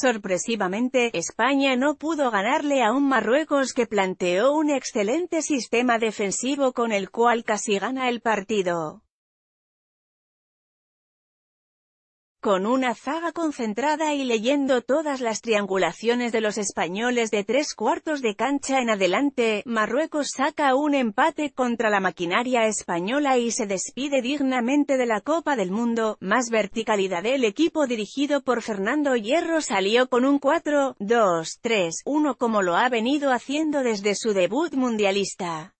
Sorpresivamente, España no pudo ganarle a un Marruecos que planteó un excelente sistema defensivo con el cual casi gana el partido. con una zaga concentrada y leyendo todas las triangulaciones de los españoles de tres cuartos de cancha en adelante, Marruecos saca un empate contra la maquinaria española y se despide dignamente de la Copa del Mundo, más verticalidad del equipo dirigido por Fernando Hierro salió con un 4, 2, 3, 1 como lo ha venido haciendo desde su debut mundialista.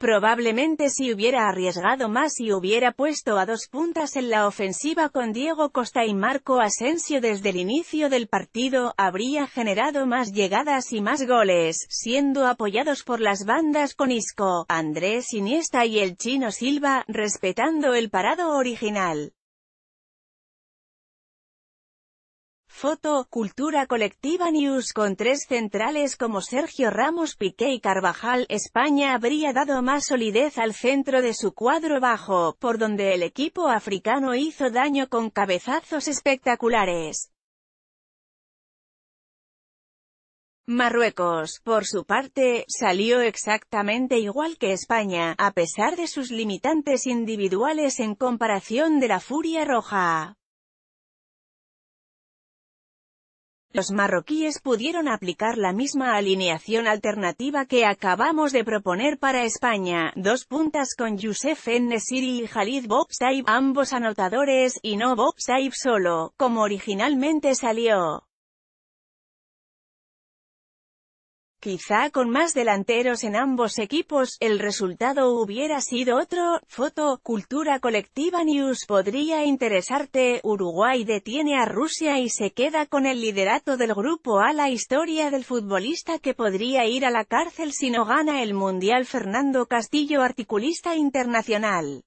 Probablemente si hubiera arriesgado más y hubiera puesto a dos puntas en la ofensiva con Diego Costa y Marco Asensio desde el inicio del partido, habría generado más llegadas y más goles, siendo apoyados por las bandas con Isco, Andrés Iniesta y el Chino Silva, respetando el parado original. Foto, Cultura Colectiva News con tres centrales como Sergio Ramos Piqué y Carvajal, España habría dado más solidez al centro de su cuadro bajo, por donde el equipo africano hizo daño con cabezazos espectaculares. Marruecos, por su parte, salió exactamente igual que España, a pesar de sus limitantes individuales en comparación de la Furia Roja. Los marroquíes pudieron aplicar la misma alineación alternativa que acabamos de proponer para España, dos puntas con Youssef Nesiri y Khalid Bobsaib, ambos anotadores, y no Bobsaib solo, como originalmente salió. Quizá con más delanteros en ambos equipos, el resultado hubiera sido otro. Foto, Cultura Colectiva News podría interesarte, Uruguay detiene a Rusia y se queda con el liderato del grupo A. La historia del futbolista que podría ir a la cárcel si no gana el Mundial Fernando Castillo articulista internacional.